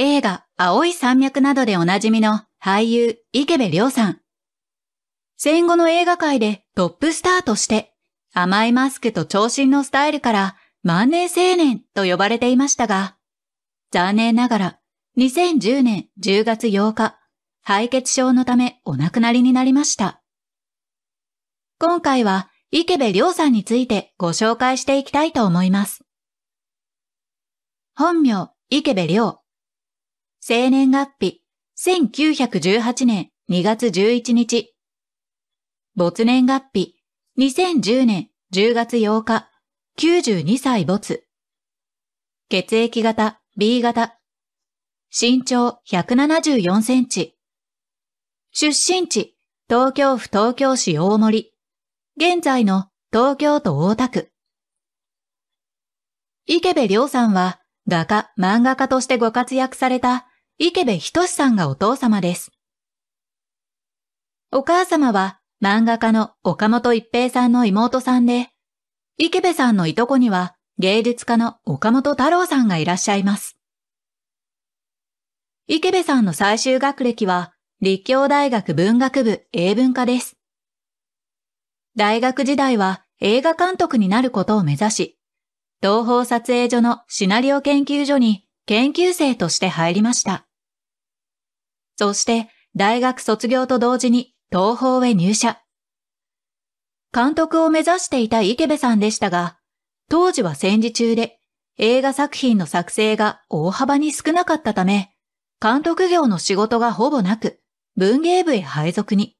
映画青い山脈などでおなじみの俳優池部亮さん。戦後の映画界でトップスターとして甘いマスクと長身のスタイルから万年青年と呼ばれていましたが、残念ながら2010年10月8日、敗血症のためお亡くなりになりました。今回は池部亮さんについてご紹介していきたいと思います。本名池部亮生年月日、1918年2月11日。没年月日、2010年10月8日、92歳没。血液型 B 型。身長174センチ。出身地、東京府東京市大森。現在の東京都大田区。池部良さんは画家、漫画家としてご活躍された池部仁さんがお父様です。お母様は漫画家の岡本一平さんの妹さんで、池部さんのいとこには芸術家の岡本太郎さんがいらっしゃいます。池部さんの最終学歴は立教大学文学部英文科です。大学時代は映画監督になることを目指し、東方撮影所のシナリオ研究所に研究生として入りました。そして大学卒業と同時に東方へ入社。監督を目指していた池部さんでしたが、当時は戦時中で映画作品の作成が大幅に少なかったため、監督業の仕事がほぼなく、文芸部へ配属に。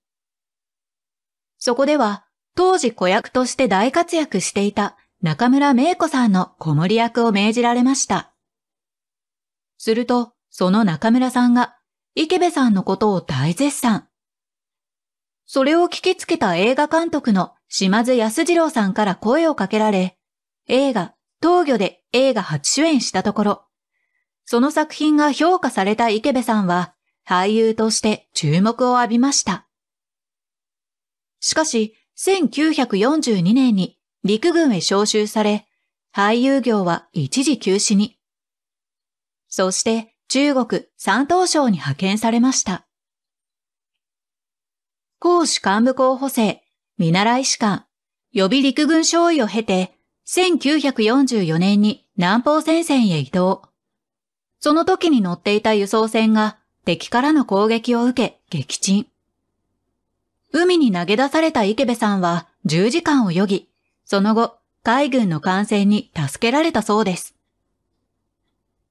そこでは、当時子役として大活躍していた中村芽子さんの子守役を命じられました。すると、その中村さんが池部さんのことを大絶賛。それを聞きつけた映画監督の島津安二郎さんから声をかけられ、映画、東魚で映画初主演したところ、その作品が評価された池部さんは、俳優として注目を浴びました。しかし、1942年に陸軍へ召集され、俳優業は一時休止に。そして、中国山東省に派遣されました。公主幹部候補生、見習い士官、予備陸軍少尉を経て、1944年に南方戦線へ移動。その時に乗っていた輸送船が敵からの攻撃を受け撃沈。海に投げ出された池部さんは10時間泳ぎ、その後海軍の艦船に助けられたそうです。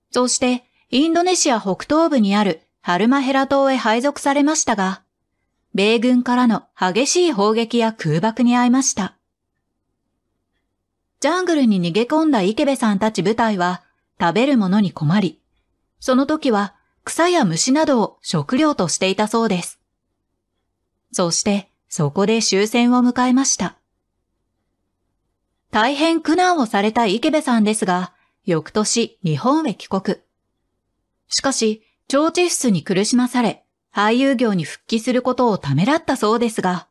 そしてインドネシア北東部にあるハルマヘラ島へ配属されましたが、米軍からの激しい砲撃や空爆に遭いました。ジャングルに逃げ込んだ池部さんたち部隊は食べるものに困り、その時は草や虫などを食料としていたそうです。そしてそこで終戦を迎えました。大変苦難をされた池部さんですが、翌年日本へ帰国。しかし、調チ室に苦しまされ、俳優業に復帰することをためらったそうですが、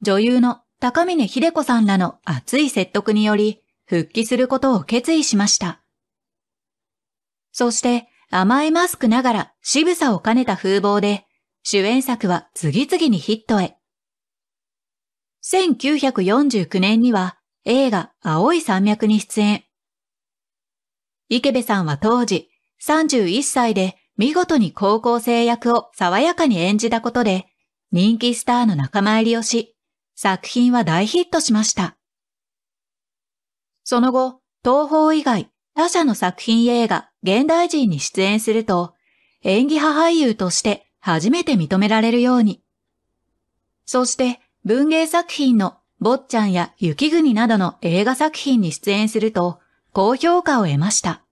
女優の高峰秀子さんらの熱い説得により、復帰することを決意しました。そして、甘いマスクながら渋さを兼ねた風貌で、主演作は次々にヒットへ。1949年には映画青い山脈に出演。池部さんは当時、31歳で見事に高校生役を爽やかに演じたことで、人気スターの仲間入りをし、作品は大ヒットしました。その後、東宝以外他社の作品映画現代人に出演すると、演技派俳優として初めて認められるように。そして文芸作品の坊ちゃんや雪国などの映画作品に出演すると、高評価を得ました。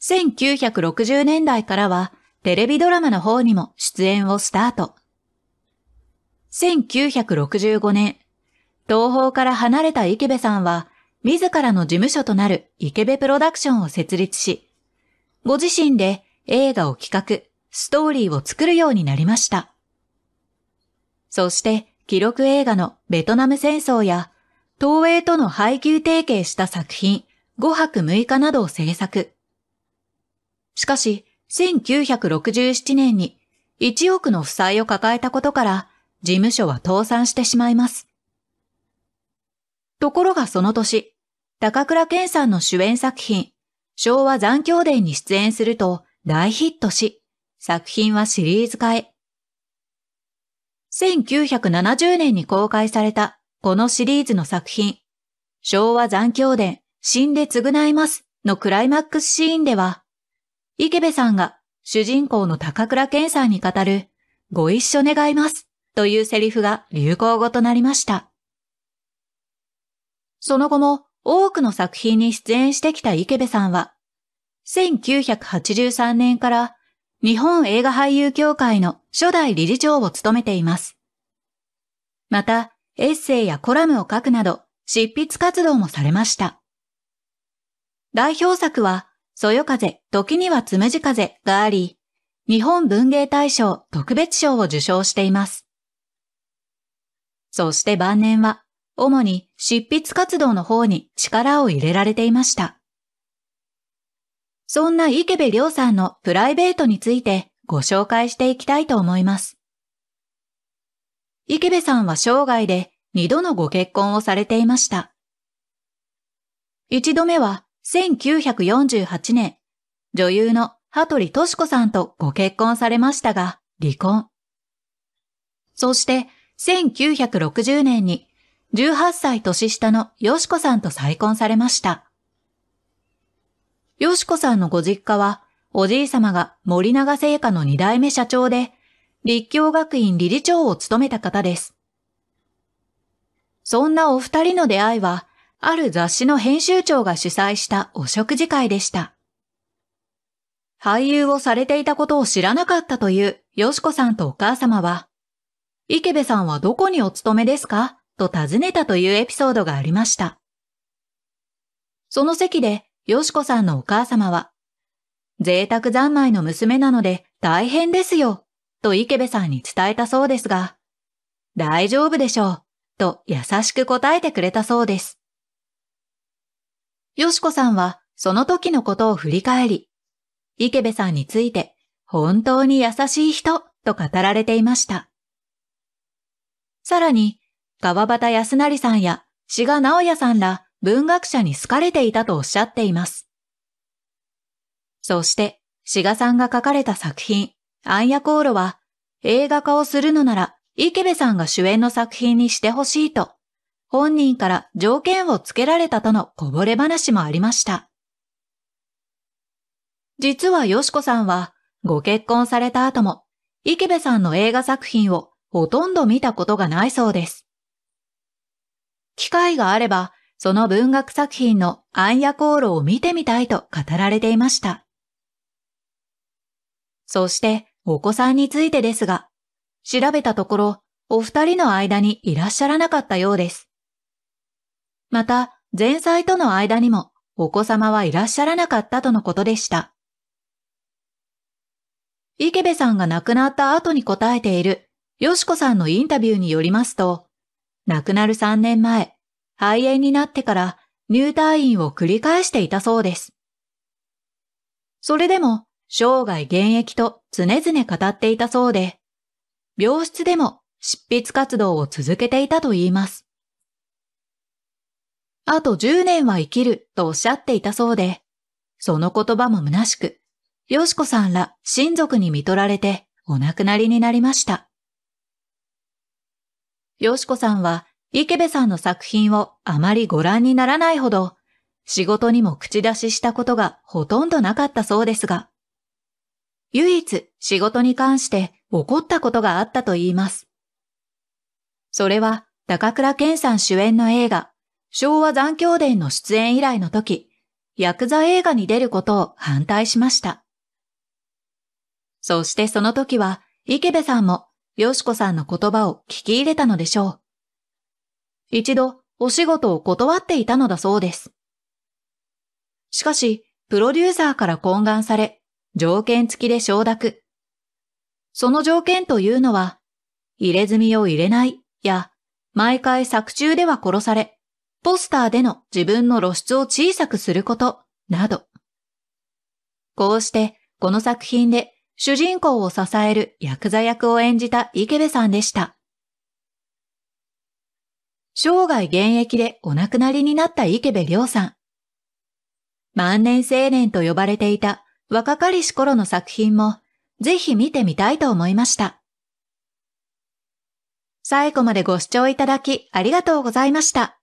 1960年代からはテレビドラマの方にも出演をスタート。1965年、東方から離れた池部さんは、自らの事務所となる池部プロダクションを設立し、ご自身で映画を企画、ストーリーを作るようになりました。そして、記録映画のベトナム戦争や、東映との配給提携した作品、5泊6日などを制作。しかし、1967年に1億の負債を抱えたことから、事務所は倒産してしまいます。ところがその年、高倉健さんの主演作品、昭和残響伝に出演すると大ヒットし、作品はシリーズ化へ。1970年に公開されたこのシリーズの作品、昭和残響伝、死んで償いますのクライマックスシーンでは、池部さんが主人公の高倉健さんに語る、ご一緒願いますというセリフが流行語となりました。その後も多くの作品に出演してきた池部さんは、1983年から日本映画俳優協会の初代理事長を務めています。また、エッセイやコラムを書くなど、執筆活動もされました。代表作は、そよ風、時にはつむじ風があり、日本文芸大賞特別賞を受賞しています。そして晩年は、主に執筆活動の方に力を入れられていました。そんな池部良さんのプライベートについてご紹介していきたいと思います。池部さんは生涯で2度のご結婚をされていました。1度目は1948年、女優の羽鳥敏子さんとご結婚されましたが、離婚。そして、1960年に、18歳年下のよしこさんと再婚されました。よしこさんのご実家は、おじい様が森永製菓の二代目社長で、立教学院理事長を務めた方です。そんなお二人の出会いは、ある雑誌の編集長が主催したお食事会でした。俳優をされていたことを知らなかったというよしこさんとお母様は、池部さんはどこにお勤めですかと尋ねたというエピソードがありました。その席で、よしこさんのお母様は、贅沢三昧の娘なので大変ですよ、と池部さんに伝えたそうですが、大丈夫でしょう、と優しく答えてくれたそうです。よしこさんはその時のことを振り返り、池部さんについて本当に優しい人と語られていました。さらに、川端康成さんや志賀直也さんら文学者に好かれていたとおっしゃっています。そして、志賀さんが書かれた作品、暗夜航路は、映画化をするのなら、池部さんが主演の作品にしてほしいと、本人から条件を付けられたとのこぼれ話もありました。実はよしこさんは、ご結婚された後も、池部さんの映画作品をほとんど見たことがないそうです。機会があれば、その文学作品の暗夜航路を見てみたいと語られていました。そして、お子さんについてですが、調べたところ、お二人の間にいらっしゃらなかったようです。また、前妻との間にもお子様はいらっしゃらなかったとのことでした。池部さんが亡くなった後に答えている、よしこさんのインタビューによりますと、亡くなる3年前、肺炎になってから入退院を繰り返していたそうです。それでも、生涯現役と常々語っていたそうで、病室でも執筆活動を続けていたといいます。あと10年は生きるとおっしゃっていたそうで、その言葉も虚しく、よしこさんら親族に見取られてお亡くなりになりました。よしこさんは池部さんの作品をあまりご覧にならないほど、仕事にも口出ししたことがほとんどなかったそうですが、唯一仕事に関して怒ったことがあったと言います。それは高倉健さん主演の映画、昭和残響伝の出演以来の時、ヤクザ映画に出ることを反対しました。そしてその時は、池部さんも、よしこさんの言葉を聞き入れたのでしょう。一度、お仕事を断っていたのだそうです。しかし、プロデューサーから懇願され、条件付きで承諾。その条件というのは、入れ墨を入れないや、毎回作中では殺され、ポスターでの自分の露出を小さくすること、など。こうして、この作品で主人公を支える役座役を演じた池部さんでした。生涯現役でお亡くなりになった池部良さん。万年青年と呼ばれていた若かりし頃の作品もぜひ見てみたいと思いました。最後までご視聴いただきありがとうございました。